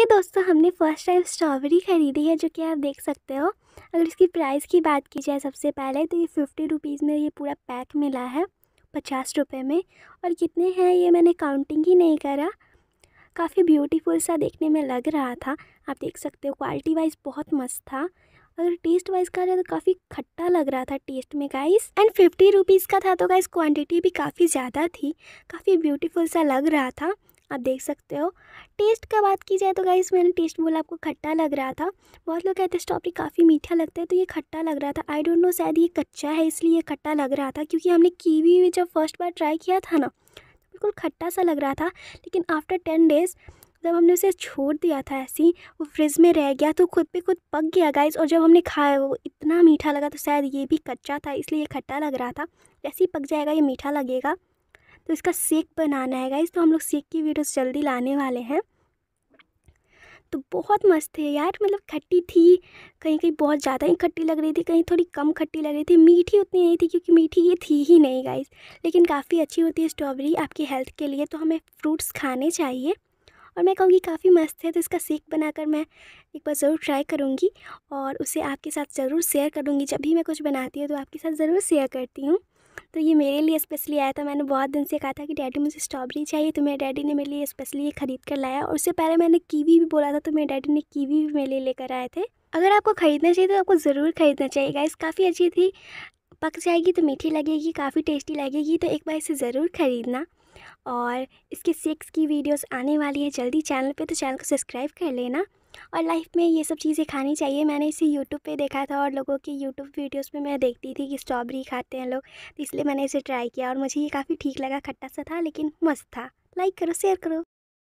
ये दोस्तों हमने फ़र्स्ट टाइम स्ट्रॉबेरी ख़रीदी है जो कि आप देख सकते हो अगर इसकी प्राइस की बात की जाए सबसे पहले तो ये फिफ्टी रुपीज़ में ये पूरा पैक मिला है पचास रुपये में और कितने हैं ये मैंने काउंटिंग ही नहीं करा काफ़ी ब्यूटीफुल सा देखने में लग रहा था आप देख सकते हो क्वालिटी वाइज बहुत मस्त था अगर टेस्ट वाइज का तो काफ़ी खट्टा लग रहा था टेस्ट में गाइस एंड फिफ्टी रुपीज़ का था तो गाइस क्वांटिटी भी काफ़ी ज़्यादा थी काफ़ी ब्यूटीफुल सा लग रहा था आप देख सकते हो टेस्ट का बात की जाए तो गाइस मैंने टेस्ट बोला आपको खट्टा लग रहा था बहुत लोग कहते हैं स्ट्रॉबेरी काफ़ी मीठा लगता है तो ये खट्टा लग रहा था आई डोंट नो शायद ये कच्चा है इसलिए ये खट्टा लग रहा था क्योंकि हमने कीवी में जब फर्स्ट बार ट्राई किया था ना बिल्कुल खट्टा सा लग रहा था लेकिन आफ्टर टेन डेज़ जब हमने उसे छोड़ दिया था ऐसे ही वो फ्रिज में रह गया तो खुद पे खुद पक गया गाइस और जब हमने खाया वो इतना मीठा लगा तो शायद ये भी कच्चा था इसलिए ये खट्टा लग रहा था जैसे ही पक जाएगा ये मीठा लगेगा तो इसका सेक बनाना है गाइज़ तो हम लोग सेक की वीडियोस जल्दी लाने वाले हैं तो बहुत मस्त है यार मतलब खट्टी थी कहीं कहीं बहुत ज़्यादा ही खट्टी लग रही थी कहीं थोड़ी कम खट्टी लग रही थी मीठी उतनी नहीं थी क्योंकि मीठी ये थी ही नहीं गाइस लेकिन काफ़ी अच्छी होती है स्ट्रॉबेरी आपकी हेल्थ के लिए तो हमें फ्रूट्स खाने चाहिए और मैं कहूँगी काफ़ी मस्त है तो इसका सेक बनाकर मैं एक बार ज़रूर ट्राई करूँगी और उसे आपके साथ ज़रूर शेयर करूँगी जब भी मैं कुछ बनाती हूँ तो आपके साथ ज़रूर शेयर करती हूँ तो ये मेरे लिए स्पेशली आया था मैंने बहुत दिन से कहा था कि डैडी मुझे स्ट्रॉबेरी चाहिए तो मेरे डैडी ने मेरे लिए स्पेशली ये ख़रीद कर लाया और उससे पहले मैंने कीवी भी बोला था तो मेरे डैडी ने कीवी भी मेरे लिए लेकर आए थे अगर आपको ख़रीदना चाहिए तो आपको ज़रूर ख़रीदना चाहिए गाइस काफ़ी अच्छी थी पक जाएगी तो मीठी लगेगी काफ़ी टेस्टी लगेगी तो एक बार इसे ज़रूर ख़रीदना और इसके सेक्स की वीडियोस आने वाली है जल्दी चैनल पे तो चैनल को सब्सक्राइब कर लेना और लाइफ में ये सब चीज़ें खानी चाहिए मैंने इसे यूट्यूब पे देखा था और लोगों की यूट्यूब वीडियोस में मैं देखती थी कि स्ट्रॉबेरी खाते हैं लोग तो इसलिए मैंने इसे ट्राई किया और मुझे ये काफ़ी ठीक लगा खट्टा सा था लेकिन मस्त था लाइक करो शेयर करो